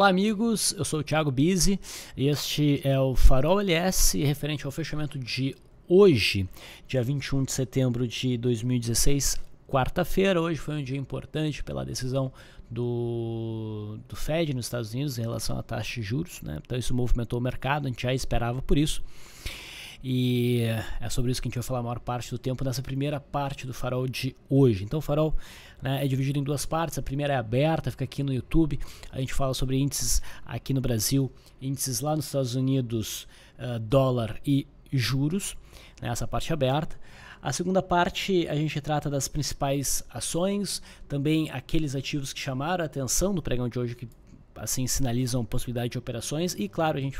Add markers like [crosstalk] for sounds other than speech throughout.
Olá, amigos. Eu sou o Thiago e Este é o Farol LS referente ao fechamento de hoje, dia 21 de setembro de 2016, quarta-feira. Hoje foi um dia importante pela decisão do, do Fed nos Estados Unidos em relação à taxa de juros. Né? Então, isso movimentou o mercado. A gente já esperava por isso. E é sobre isso que a gente vai falar a maior parte do tempo nessa primeira parte do farol de hoje. Então, o farol né, é dividido em duas partes. A primeira é aberta, fica aqui no YouTube. A gente fala sobre índices aqui no Brasil, índices lá nos Estados Unidos, uh, dólar e juros, né, essa parte aberta. A segunda parte a gente trata das principais ações, também aqueles ativos que chamaram a atenção no pregão de hoje que assim sinalizam possibilidade de operações e claro a gente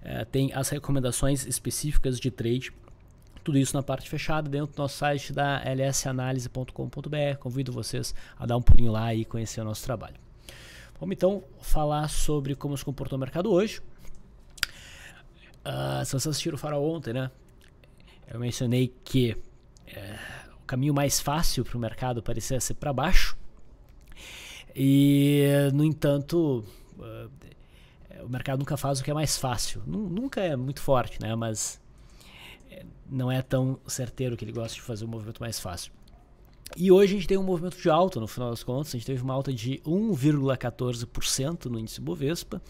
eh, tem as recomendações específicas de trade tudo isso na parte fechada dentro do nosso site da lsanalise.com.br. Convido vocês a dar um pulinho lá e conhecer o nosso trabalho. Vamos então falar sobre como se comportou o mercado hoje. Uh, se vocês assistiram o Farol ontem, né? Eu mencionei que eh, o caminho mais fácil para o mercado parecia ser para baixo. E, no entanto, uh, o mercado nunca faz o que é mais fácil. N nunca é muito forte, né? Mas não é tão certeiro que ele gosta de fazer um movimento mais fácil. E hoje a gente tem um movimento de alta, no final das contas, a gente teve uma alta de 1,14% no índice Bovespa.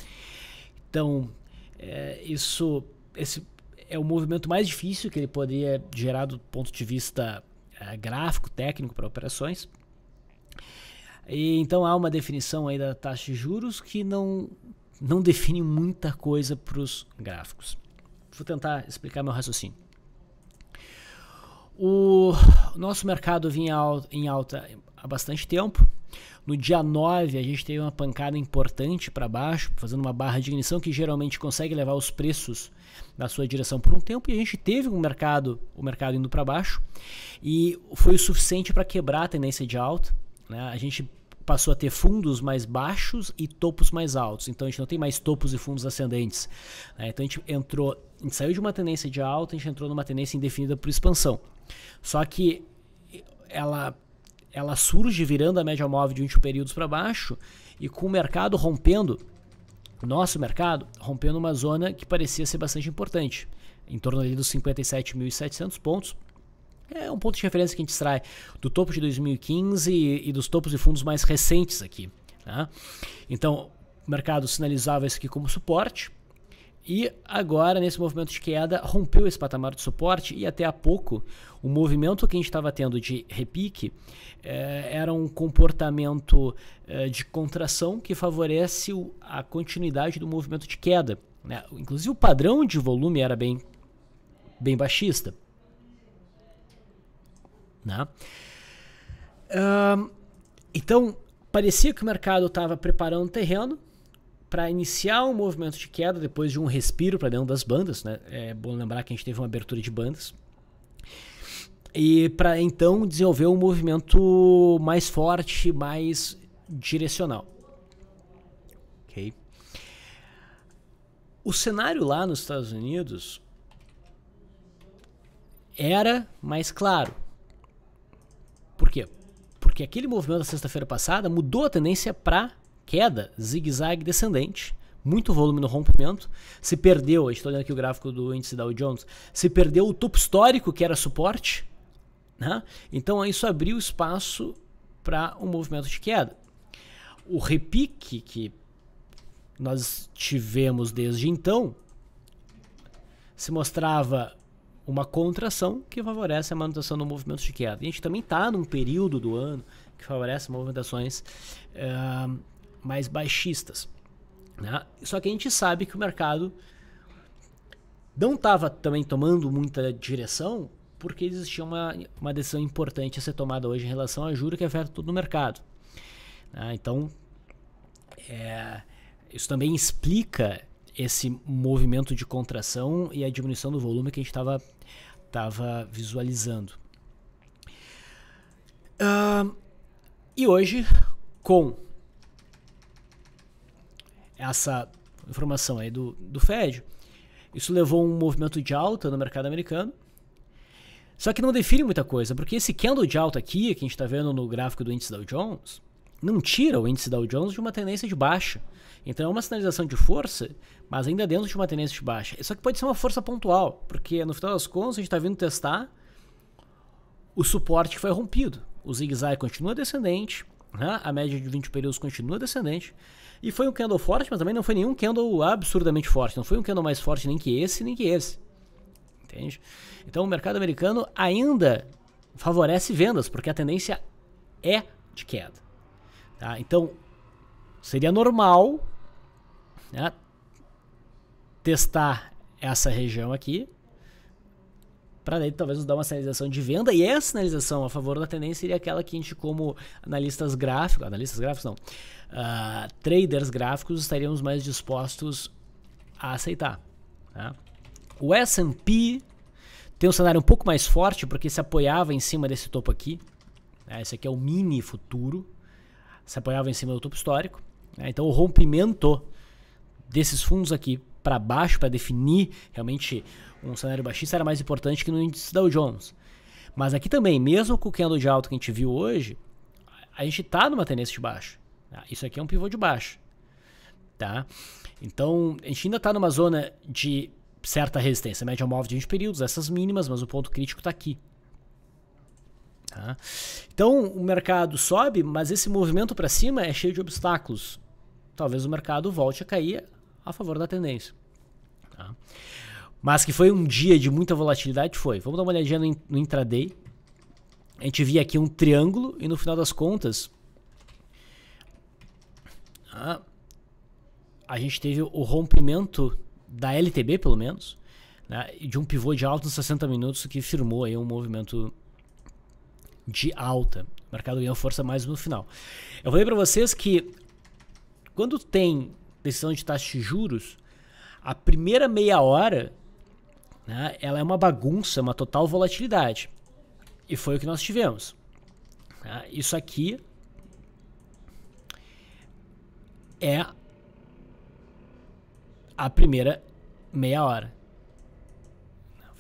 Então, é, isso, esse é o movimento mais difícil que ele poderia gerar do ponto de vista é, gráfico, técnico para operações. E, então há uma definição aí da taxa de juros que não, não define muita coisa para os gráficos. Vou tentar explicar meu raciocínio. O nosso mercado vinha em alta há bastante tempo. No dia 9, a gente teve uma pancada importante para baixo, fazendo uma barra de ignição que geralmente consegue levar os preços na sua direção por um tempo, e a gente teve um mercado, o mercado indo para baixo, e foi o suficiente para quebrar a tendência de alta. Né? A gente passou a ter fundos mais baixos e topos mais altos. Então a gente não tem mais topos e fundos ascendentes. Né? Então a gente entrou, a gente saiu de uma tendência de alta, a gente entrou numa tendência indefinida por expansão. Só que ela, ela surge virando a média móvel de 20 períodos para baixo e com o mercado rompendo, o nosso mercado rompendo uma zona que parecia ser bastante importante, em torno ali dos 57.700 pontos. É um ponto de referência que a gente extrai do topo de 2015 e, e dos topos de fundos mais recentes aqui. Tá? Então, o mercado sinalizava isso aqui como suporte, e agora, nesse movimento de queda, rompeu esse patamar de suporte e até há pouco o movimento que a gente estava tendo de repique eh, era um comportamento eh, de contração que favorece o, a continuidade do movimento de queda. Né? Inclusive o padrão de volume era bem, bem baixista. Né? Uh, então, parecia que o mercado estava preparando o terreno, para iniciar um movimento de queda depois de um respiro para dentro das bandas, né? É bom lembrar que a gente teve uma abertura de bandas. E para então desenvolver um movimento mais forte, mais direcional. OK? O cenário lá nos Estados Unidos era mais claro. Por quê? Porque aquele movimento da sexta-feira passada mudou a tendência para queda zigue-zague descendente, muito volume no rompimento. Se perdeu, estou olhando aqui o gráfico do índice Dow Jones, se perdeu o topo histórico que era suporte. Né? Então isso abriu espaço para um movimento de queda. O repique que nós tivemos desde então se mostrava uma contração que favorece a manutenção do movimento de queda. E a gente também está num período do ano que favorece movimentações uh, mais baixistas. Né? Só que a gente sabe que o mercado não estava também tomando muita direção porque existia uma, uma decisão importante a ser tomada hoje em relação a juro que afeta todo o mercado. Né? Então, é, isso também explica esse movimento de contração e a diminuição do volume que a gente estava visualizando. Uh, e hoje, com essa informação aí do, do Fed, isso levou a um movimento de alta no mercado americano. Só que não define muita coisa, porque esse candle de alta aqui, que a gente está vendo no gráfico do índice Dow Jones, não tira o índice Dow Jones de uma tendência de baixa. Então é uma sinalização de força, mas ainda dentro de uma tendência de baixa. Só que pode ser uma força pontual, porque no final das contas a gente está vindo testar o suporte que foi rompido. O zigue-zague continua descendente, né? a média de 20 períodos continua descendente, e foi um candle forte, mas também não foi nenhum candle absurdamente forte. Não foi um candle mais forte nem que esse, nem que esse. Entende? Então o mercado americano ainda favorece vendas, porque a tendência é de queda. Tá? Então seria normal né, testar essa região aqui para daí talvez nos dar uma sinalização de venda e essa sinalização a favor da tendência seria aquela que a gente como analistas gráficos, analistas gráficos não, uh, traders gráficos estaríamos mais dispostos a aceitar. Né? O S&P tem um cenário um pouco mais forte porque se apoiava em cima desse topo aqui. Né? Esse aqui é o mini futuro. Se apoiava em cima do topo histórico. Né? Então o rompimento desses fundos aqui para baixo para definir realmente um cenário baixista era mais importante que no índice Dow Jones. Mas aqui também, mesmo com o candle de alto que a gente viu hoje, a gente está numa tendência de baixo. Ah, isso aqui é um pivô de baixo. Tá? Então, a gente ainda está numa zona de certa resistência. Média móvel de 20 períodos, essas mínimas, mas o ponto crítico está aqui. Tá? Então, o mercado sobe, mas esse movimento para cima é cheio de obstáculos. Talvez o mercado volte a cair a favor da tendência. Tá? Mas que foi um dia de muita volatilidade, foi. Vamos dar uma olhadinha no intraday. A gente via aqui um triângulo e no final das contas a gente teve o rompimento da LTB, pelo menos, né, de um pivô de alta nos 60 minutos que firmou aí um movimento de alta. O mercado ganhou força mais no final. Eu falei para vocês que quando tem decisão de taxa de juros, a primeira meia hora né, ela é uma bagunça, uma total volatilidade. E foi o que nós tivemos. Né? Isso aqui é a primeira meia hora.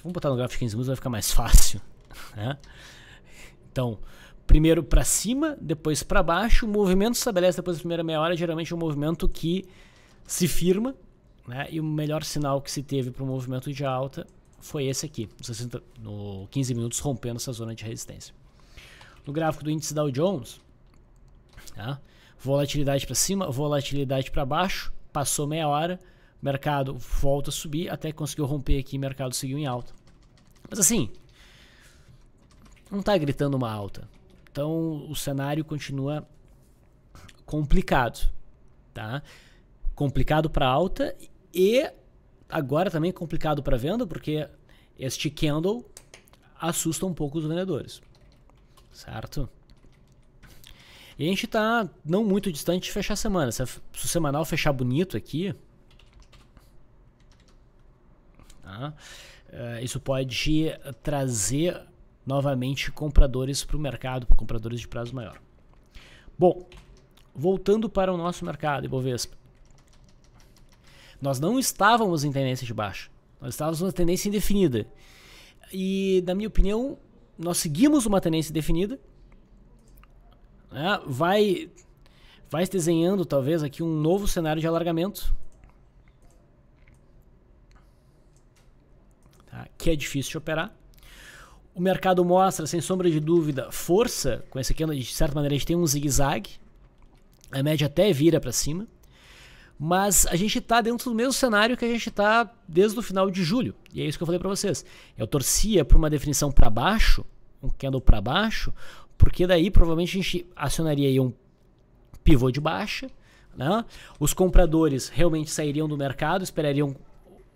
Vamos botar no gráfico 15 minutos, vai ficar mais fácil. [laughs] Né? Então, primeiro para cima, depois para baixo. O movimento se estabelece depois da primeira meia hora, geralmente é um movimento que se firma. Né? E o melhor sinal que se teve para o movimento de alta foi esse aqui, no 15 minutos rompendo essa zona de resistência. No gráfico do índice Dow Jones, tá? volatilidade para cima, volatilidade para baixo, passou meia hora, mercado volta a subir até que conseguiu romper aqui, mercado seguiu em alta. Mas assim, não está gritando uma alta. Então o cenário continua complicado, tá? Complicado para alta e agora também é complicado para venda, porque este candle assusta um pouco os vendedores. Certo? E a gente tá não muito distante de fechar a semana. Se, o semanal fechar bonito aqui. Tá? Eh, isso pode trazer novamente compradores para o mercado, compradores de prazo maior. Bom, voltando para o nosso mercado, Ibovespa. Nós não estávamos em tendência de baixa. Nós estávamos uma tendência indefinida. E, na minha opinião, nós seguimos uma tendência definida né, vai, vai se desenhando talvez aqui um novo cenário de alargamento. Tá, que é difícil de operar. O mercado mostra, sem sombra de dúvida, força. Com esse aqui, de certa maneira, a gente tem um zigue-zague. A média até vira para cima. Mas a gente está dentro do mesmo cenário que a gente está desde o final de julho. E é isso que eu falei para vocês. Eu torcia para uma definição para baixo, um candle para baixo, porque daí provavelmente a gente acionaria aí um pivô de baixa, né? Os compradores realmente sairiam do mercado, esperariam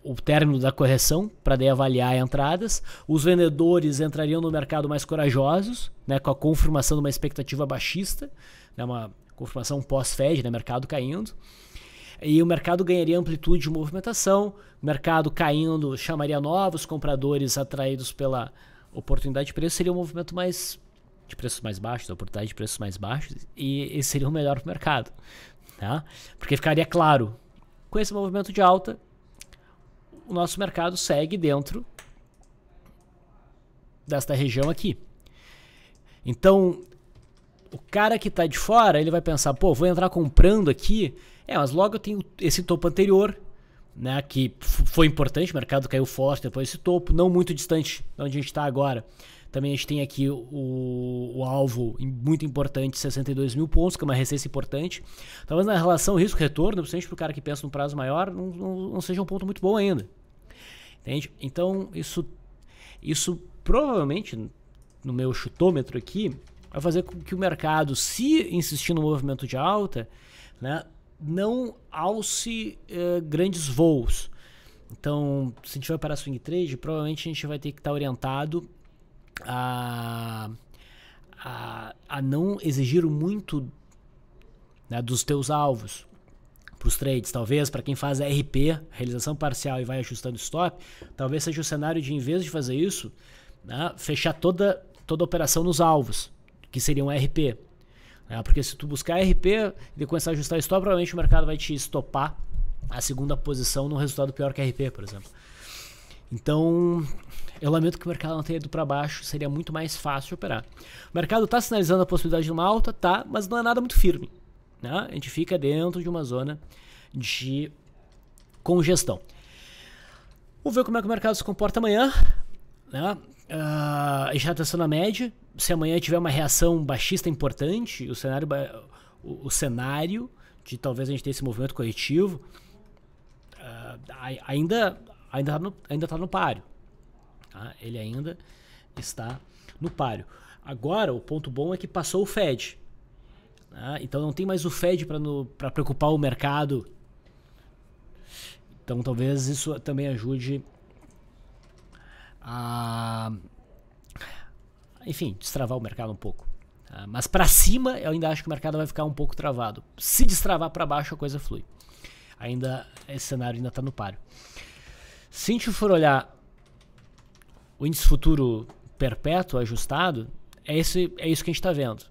o término da correção para daí avaliar entradas. Os vendedores entrariam no mercado mais corajosos, né, com a confirmação de uma expectativa baixista, né, uma confirmação pós-Fed, né, mercado caindo. E o mercado ganharia amplitude de movimentação, mercado caindo chamaria novos compradores atraídos pela oportunidade de preço, seria um movimento mais de preços mais baixos, oportunidade de preços mais baixos, e, esse seria o melhor para o mercado. Tá? Porque ficaria claro, com esse movimento de alta, o nosso mercado segue dentro desta região aqui. Então, o cara que está de fora, ele vai pensar, pô, vou entrar comprando aqui. É, mas logo eu tenho esse topo anterior, né, que foi importante, o mercado caiu forte depois desse topo, não muito distante de onde a gente está agora. Também a gente tem aqui o, o alvo muito importante, 62 mil pontos, que é uma receita importante. Talvez na relação risco-retorno, principalmente para o cara que pensa num prazo maior, não, não, não seja um ponto muito bom ainda. Entende? Então, isso, isso provavelmente, no meu chutômetro aqui, vai fazer com que o mercado, se insistir no movimento de alta, né, não alce eh, grandes voos. Então, se a gente vai para swing trade, provavelmente a gente vai ter que estar tá orientado a, a, a não exigir muito né, dos teus alvos para os trades. Talvez para quem faz RP, realização parcial, e vai ajustando stop, talvez seja o cenário de, em vez de fazer isso, né, fechar toda, toda operação nos alvos, que seria um RP. Né. Porque se tu buscar RP e começar a ajustar stop, provavelmente o mercado vai te estopar a segunda posição num resultado pior que RP, por exemplo. Então, eu lamento que o mercado não tenha ido para baixo, seria muito mais fácil de operar. O mercado está sinalizando a possibilidade de uma alta, tá, mas não é nada muito firme. Né? A gente fica dentro de uma zona de congestão. Vamos ver como é que o mercado se comporta amanhã. Né? Uh, já atenção na média. Se amanhã tiver uma reação baixista importante, o cenário, o, o cenário de talvez a gente ter esse movimento corretivo, uh, ainda ainda está no, ainda tá no páreo. Tá? Ele ainda está no páreo. Agora, o ponto bom é que passou o Fed. Tá? Então não tem mais o Fed para preocupar o mercado. Então talvez isso também ajude a. Enfim, destravar o mercado um pouco. Tá? Mas para cima, eu ainda acho que o mercado vai ficar um pouco travado. Se destravar para baixo, a coisa flui. Ainda esse cenário ainda está no páreo. Se a gente for olhar o índice futuro perpétuo ajustado, é, esse, é isso que a gente está vendo.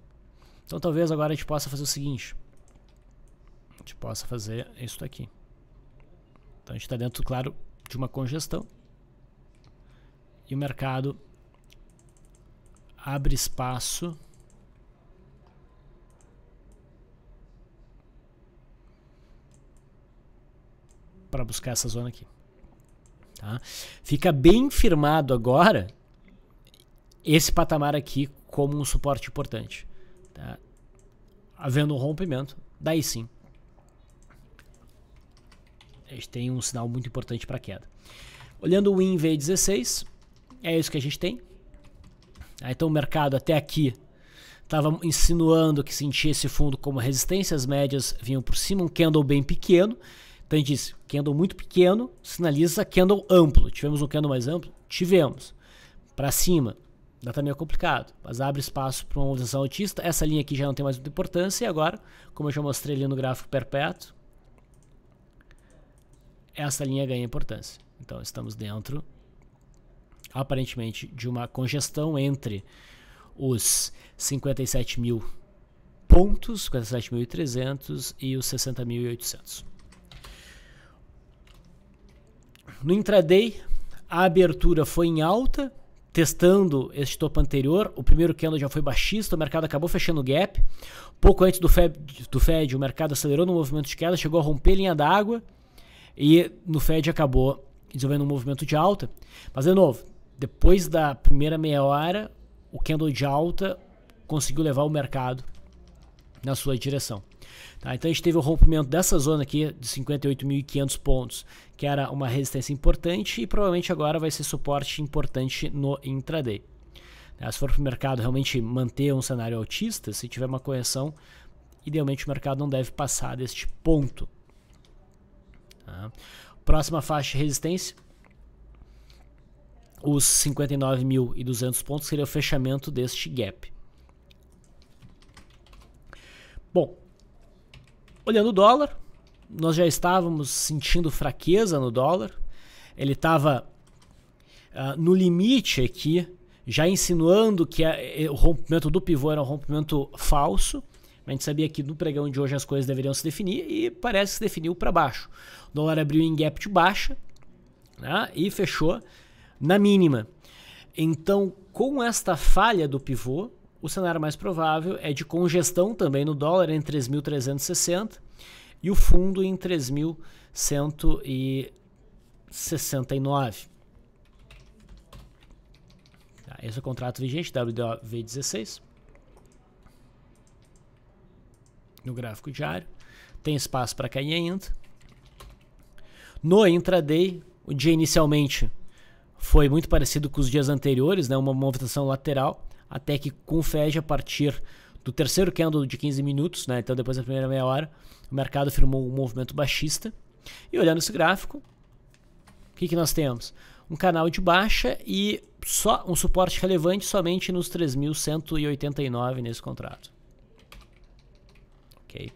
Então talvez agora a gente possa fazer o seguinte. A gente possa fazer isso daqui. Então a gente está dentro, claro, de uma congestão. E o mercado abre espaço para buscar essa zona aqui. Tá? Fica bem firmado agora esse patamar aqui como um suporte importante. Tá? Havendo um rompimento, daí sim. A gente tem um sinal muito importante para queda. Olhando o inv 16 é isso que a gente tem. Ah, então o mercado até aqui estava insinuando que sentia esse fundo como resistências médias vinham por cima, um candle bem pequeno. Então a disse, candle muito pequeno sinaliza candle amplo. Tivemos um candle mais amplo? Tivemos. Para cima, dá também é complicado, mas abre espaço para uma movimentação autista. Essa linha aqui já não tem mais muita importância e agora, como eu já mostrei ali no gráfico perpétuo, essa linha ganha importância. Então estamos dentro, aparentemente, de uma congestão entre os 57 mil pontos, 57.300 e os 60.800. No intraday, a abertura foi em alta, testando este topo anterior. O primeiro candle já foi baixista, o mercado acabou fechando o gap. Pouco antes do Fed, do Fed o mercado acelerou no movimento de queda, chegou a romper a linha d'água e no Fed acabou desenvolvendo um movimento de alta. Mas, de novo, depois da primeira meia hora, o candle de alta conseguiu levar o mercado na sua direção. Tá? Então a gente teve o rompimento dessa zona aqui de 58.500 pontos, que era uma resistência importante e provavelmente agora vai ser suporte importante no intraday. Tá? Se for para o mercado realmente manter um cenário altista, se tiver uma correção, idealmente o mercado não deve passar deste ponto. Tá? Próxima faixa de resistência, os 59.200 pontos seria o fechamento deste gap. Bom, Olhando o dólar, nós já estávamos sentindo fraqueza no dólar. Ele estava uh, ah, no limite aqui, já insinuando que a, é, é, o rompimento do pivô era um rompimento falso. A gente sabia que no pregão de hoje as coisas deveriam se definir e parece que se definiu para baixo. O dólar abriu em gap de baixa né, e fechou na mínima. Então, com esta falha do pivô, o cenário mais provável é de congestão também no dólar em 3.360 e o fundo em 3.169. Tá, esse é o contrato vigente, WDV16. No gráfico diário. Tem espaço para cair ainda. No intraday, o dia inicialmente foi muito parecido com os dias anteriores, né? uma movimentação lateral até que confege a partir do terceiro candle de 15 minutos, né? então depois da primeira meia hora, o mercado firmou um movimento baixista. E olhando esse gráfico, o que, que nós temos? Um canal de baixa e só um suporte relevante somente nos 3.189 nesse contrato. Ok.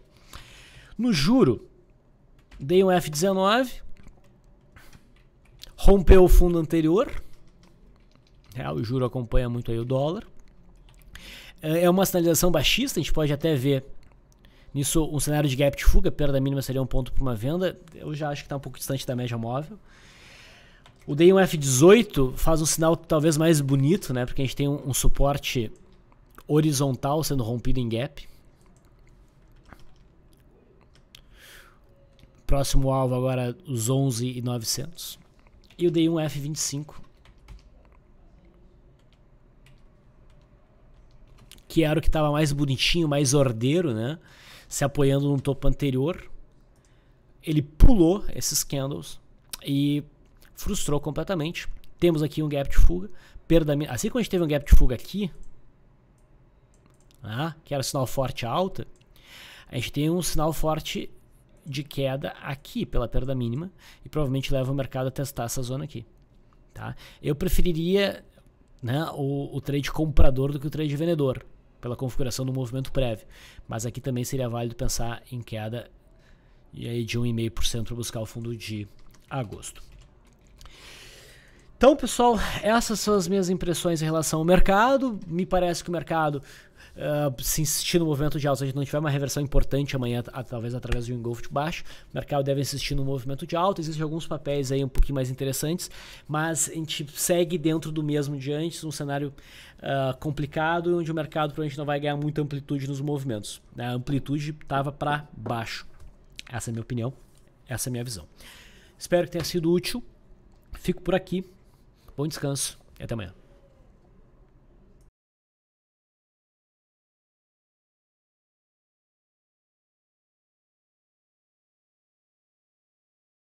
No juro, dei um F19, rompeu o fundo anterior, é, o juro acompanha muito aí o dólar, é, é uma sinalização baixista, a gente pode até ver nisso um cenário de gap de fuga, perda mínima seria um ponto para uma venda. Eu já acho que está um pouco distante da média móvel. O D1 F18 faz um sinal talvez mais bonito, né? Porque a gente tem um, um suporte horizontal sendo rompido em gap. Próximo alvo agora os 11.900 e E o D1 F25 que era o que estava mais bonitinho, mais ordeiro, né? Se apoiando no topo anterior. Ele pulou esses candles e frustrou completamente. Temos aqui um gap de fuga. Perda, assim como a gente teve um gap de fuga aqui, ah, que era sinal forte alta, a gente tem um sinal forte de queda aqui pela perda mínima e provavelmente leva o mercado a testar essa zona aqui. Tá? Eu preferiria né, o, o trade comprador do que o trade vendedor pela configuração do movimento prévio. Mas aqui também seria válido pensar em queda e aí de 1,5% para buscar o fundo de agosto. Então, pessoal, essas são as minhas impressões em relação ao mercado. Me parece que o mercado uh, se insistir no movimento de alta, a gente não tiver uma reversão importante amanhã, talvez através de um engolfo de baixo, o mercado deve insistir no movimento de alta. Existem alguns papéis aí um pouquinho mais interessantes, mas a gente segue dentro do mesmo de antes, um cenário uh, complicado, onde o mercado provavelmente não vai ganhar muita amplitude nos movimentos. Né? A amplitude estava para baixo. Essa é a minha opinião, essa é a minha visão. Espero que tenha sido útil. Fico por aqui. Bom descanso e até amanhã.